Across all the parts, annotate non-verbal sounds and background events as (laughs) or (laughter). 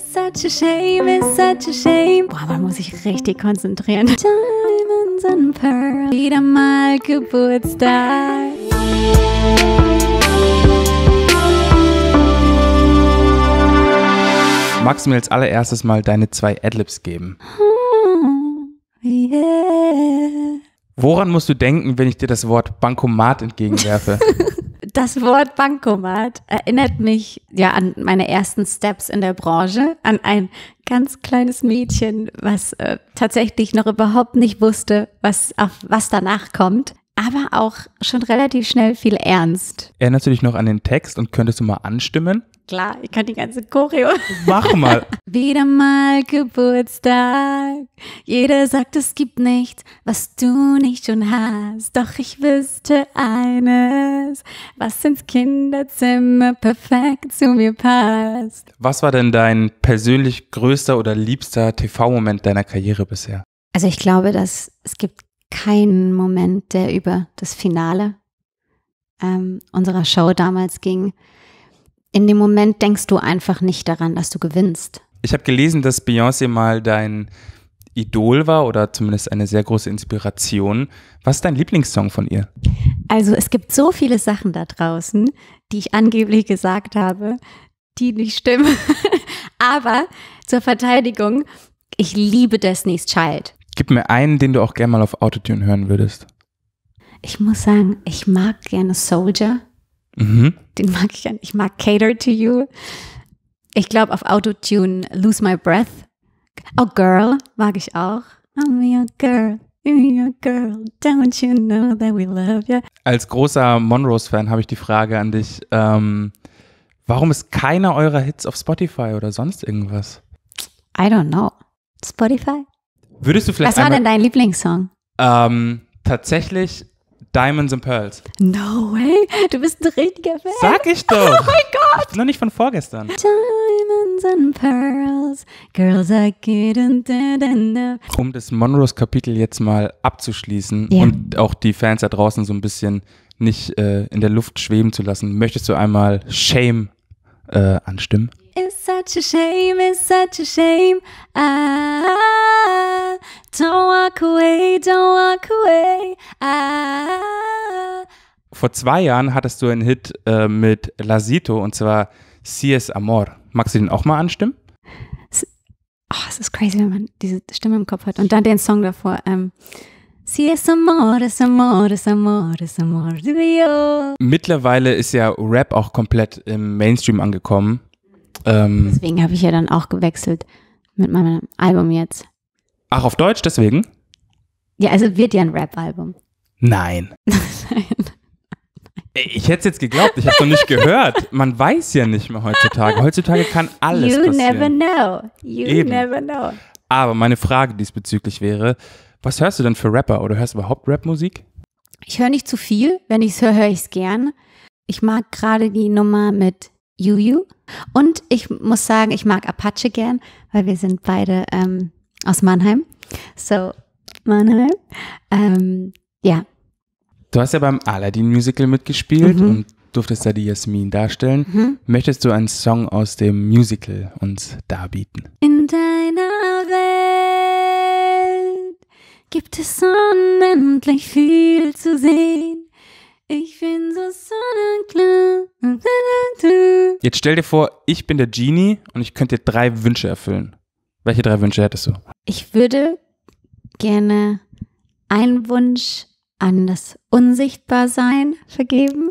It's such a shame, it's such a shame. Boah, man muss sich richtig konzentrieren. Diamonds and pearls, wieder mal Geburtstag. Magst du mir als allererstes mal deine zwei Adlibs geben? Oh, yeah. Woran musst du denken, wenn ich dir das Wort Bankomat entgegenwerfe? (laughs) Das Wort Bankomat erinnert mich ja an meine ersten Steps in der Branche, an ein ganz kleines Mädchen, was äh, tatsächlich noch überhaupt nicht wusste, was, auf, was danach kommt, aber auch schon relativ schnell viel Ernst. Erinnerst du dich noch an den Text und könntest du mal anstimmen? Klar, ich kann die ganze Choreo. Mach mal. (laughs) Wieder mal Geburtstag. Jeder sagt, es gibt nichts, was du nicht schon hast. Doch ich wüsste eines, was ins Kinderzimmer perfekt zu mir passt. Was war denn dein persönlich größter oder liebster TV-Moment deiner Karriere bisher? Also ich glaube, dass es gibt keinen Moment, der über das Finale ähm, unserer Show damals ging in dem Moment denkst du einfach nicht daran, dass du gewinnst. Ich habe gelesen, dass Beyoncé mal dein Idol war oder zumindest eine sehr große Inspiration. Was ist dein Lieblingssong von ihr? Also es gibt so viele Sachen da draußen, die ich angeblich gesagt habe, die nicht stimmen. (laughs) Aber zur Verteidigung, ich liebe Destiny's Child. Gib mir einen, den du auch gerne mal auf Autotune hören würdest. Ich muss sagen, ich mag gerne Soldier. Mhm. Den mag ich an. Ich mag Cater to You. Ich glaube auf Autotune Lose My Breath. Oh Girl mag ich auch. I'm oh, your oh, girl. Your oh, girl, don't you know that we love you? Als großer Monroes-Fan habe ich die Frage an dich: ähm, Warum ist keiner eurer Hits auf Spotify oder sonst irgendwas? I don't know. Spotify? Würdest du vielleicht. Was war denn dein Lieblingssong? Ähm, tatsächlich Diamonds and Pearls. No way, du bist ein richtiger Fan. Sag ich oh doch. Oh mein Gott. Ich bin noch nicht von vorgestern. Diamonds and Pearls, girls are getting dead and Um das Monroes Kapitel jetzt mal abzuschließen yeah. und auch die Fans da draußen so ein bisschen nicht äh, in der Luft schweben zu lassen, möchtest du einmal Shame äh, anstimmen? It's such a shame, it's such a shame. Ah, don't walk away, don't walk away. Ah. Vor zwei Jahren hattest du einen Hit äh, mit Lasito und zwar Si es Amor. Magst du den auch mal anstimmen? es, oh, es ist crazy, wenn man diese Stimme im Kopf hat. Und dann den Song davor. Ähm, si es Amor, es Amor, es Amor, es Amor mio. Mittlerweile ist ja Rap auch komplett im Mainstream angekommen. Ähm, deswegen habe ich ja dann auch gewechselt mit meinem Album jetzt. Ach, auf Deutsch deswegen? Ja, also wird ja ein Rap-Album. Nein. (laughs) Nein. Ich hätte es jetzt geglaubt, ich habe es noch nicht gehört. Man weiß ja nicht mehr heutzutage. Heutzutage kann alles you passieren. You never know. You Eben. never know. Aber meine Frage diesbezüglich wäre, was hörst du denn für Rapper oder hörst du überhaupt Rapmusik? Ich höre nicht zu viel. Wenn ich es höre, höre ich es gern. Ich mag gerade die Nummer mit Juju. Und ich muss sagen, ich mag Apache gern, weil wir sind beide ähm, aus Mannheim. So, Mannheim. Ähm, ja, Du hast ja beim Aladdin-Musical mitgespielt mhm. und durftest da die Jasmin darstellen. Mhm. Möchtest du einen Song aus dem Musical uns darbieten? In deiner Welt gibt es unendlich viel zu sehen. Ich bin so sonnenklar. Jetzt stell dir vor, ich bin der Genie und ich könnte dir drei Wünsche erfüllen. Welche drei Wünsche hättest du? Ich würde gerne einen Wunsch an das Unsichtbarsein vergeben,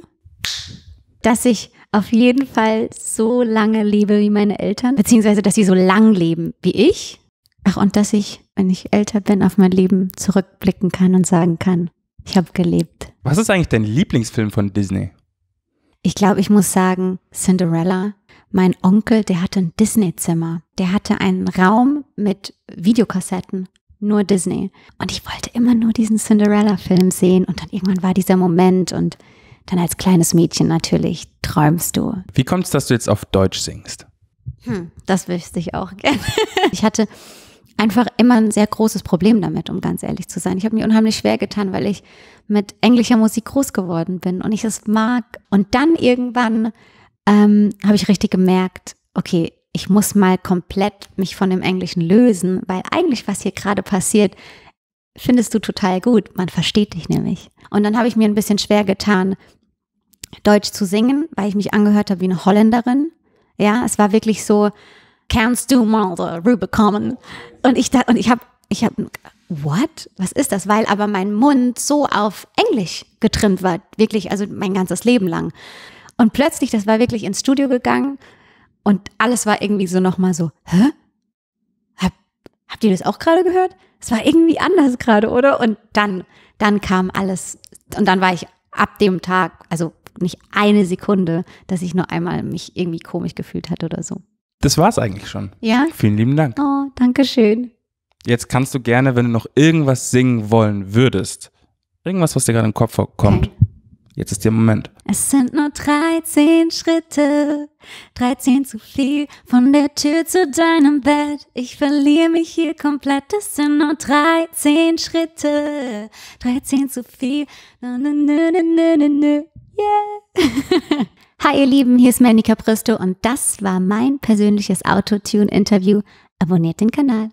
dass ich auf jeden Fall so lange lebe wie meine Eltern, beziehungsweise dass sie so lang leben wie ich. Ach, und dass ich, wenn ich älter bin, auf mein Leben zurückblicken kann und sagen kann, ich habe gelebt. Was ist eigentlich dein Lieblingsfilm von Disney? Ich glaube, ich muss sagen, Cinderella. Mein Onkel, der hatte ein Disney-Zimmer. Der hatte einen Raum mit Videokassetten nur Disney. Und ich wollte immer nur diesen Cinderella-Film sehen und dann irgendwann war dieser Moment und dann als kleines Mädchen natürlich träumst du. Wie kommt es, dass du jetzt auf Deutsch singst? Hm, das wüsste ich auch gerne. (laughs) ich hatte einfach immer ein sehr großes Problem damit, um ganz ehrlich zu sein. Ich habe mir unheimlich schwer getan, weil ich mit englischer Musik groß geworden bin und ich es mag. Und dann irgendwann ähm, habe ich richtig gemerkt, okay, ich muss mal komplett mich von dem Englischen lösen, weil eigentlich, was hier gerade passiert, findest du total gut. Man versteht dich nämlich. Und dann habe ich mir ein bisschen schwer getan, Deutsch zu singen, weil ich mich angehört habe wie eine Holländerin. Ja, es war wirklich so, kannst du mal the rüberkommen? Und ich dachte, und ich habe, ich habe, what? Was ist das? Weil aber mein Mund so auf Englisch getrimmt war, wirklich, also mein ganzes Leben lang. Und plötzlich, das war wirklich ins Studio gegangen und alles war irgendwie so nochmal so, hä? Hab, habt ihr das auch gerade gehört? Es war irgendwie anders gerade, oder? Und dann, dann kam alles. Und dann war ich ab dem Tag, also nicht eine Sekunde, dass ich nur einmal mich irgendwie komisch gefühlt hatte oder so. Das war's eigentlich schon. Ja. Vielen lieben Dank. Oh, danke schön. Jetzt kannst du gerne, wenn du noch irgendwas singen wollen würdest, irgendwas, was dir gerade im Kopf kommt, okay. Jetzt ist der Moment. Es sind nur 13 Schritte, 13 zu viel, von der Tür zu deinem Bett. Ich verliere mich hier komplett. Es sind nur 13 Schritte, 13 zu viel. Nö, nö, nö, nö, nö, nö, Yeah. (laughs) Hi ihr Lieben, hier ist Manny Capristo und das war mein persönliches Autotune-Interview. Abonniert den Kanal.